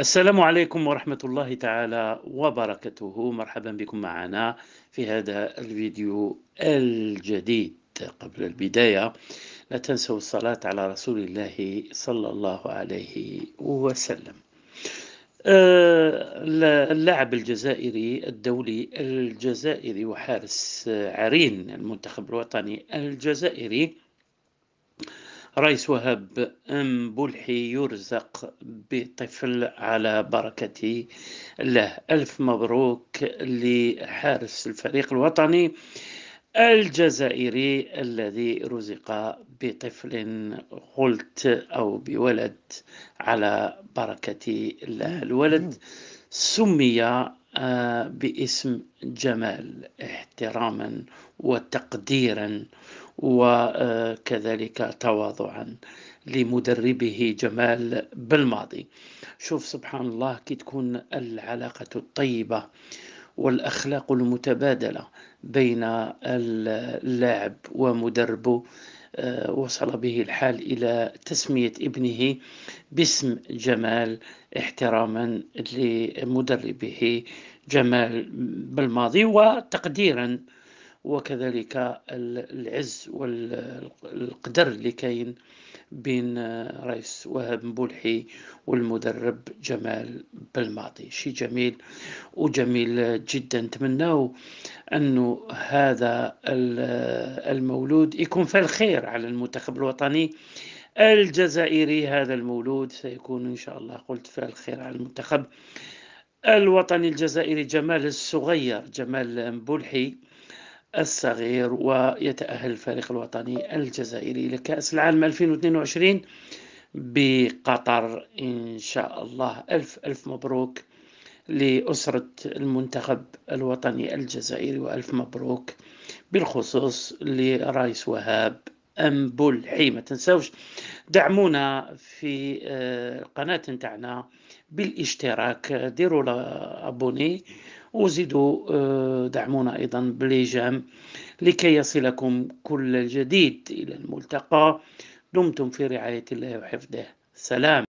السلام عليكم ورحمة الله تعالى وبركاته مرحبا بكم معنا في هذا الفيديو الجديد قبل البداية لا تنسوا الصلاة على رسول الله صلى الله عليه وسلم آه، اللاعب الجزائري الدولي الجزائري وحارس عرين المنتخب الوطني الجزائري رئيس وهاب أم بلحي يرزق بطفل على بركة الله ألف مبروك لحارس الفريق الوطني الجزائري الذي رزق بطفل قلت أو بولد على بركة الله الولد سمي آه، باسم جمال احتراما وتقديرا وكذلك تواضعا لمدربه جمال بالماضي شوف سبحان الله كي تكون العلاقة الطيبة والأخلاق المتبادلة بين اللاعب ومدربه آه، وصل به الحال إلى تسمية ابنه باسم جمال احتراما لمدربه جمال بالماضي وتقديرا وكذلك العز والقدر اللي كاين بين رئيس وهاب مبولحي والمدرب جمال بلماطي شيء جميل وجميل جدا نتمناو انه هذا المولود يكون فيه الخير على المنتخب الوطني الجزائري هذا المولود سيكون ان شاء الله قلت فيه الخير على المنتخب الوطني الجزائري جمال الصغير جمال مبولحي الصغير ويتأهل الفريق الوطني الجزائري لكأس العالم 2022 بقطر إن شاء الله ألف ألف مبروك لأسرة المنتخب الوطني الجزائري وألف مبروك بالخصوص لرئيس وهاب أمبول حي ما تنسوش دعمونا في القناة آه، نتاعنا بالاشتراك ديروا ابوني وزيدوا آه، دعمونا أيضا بليجام لكي يصلكم كل الجديد إلى الملتقى دمتم في رعاية الله وحفظه سلام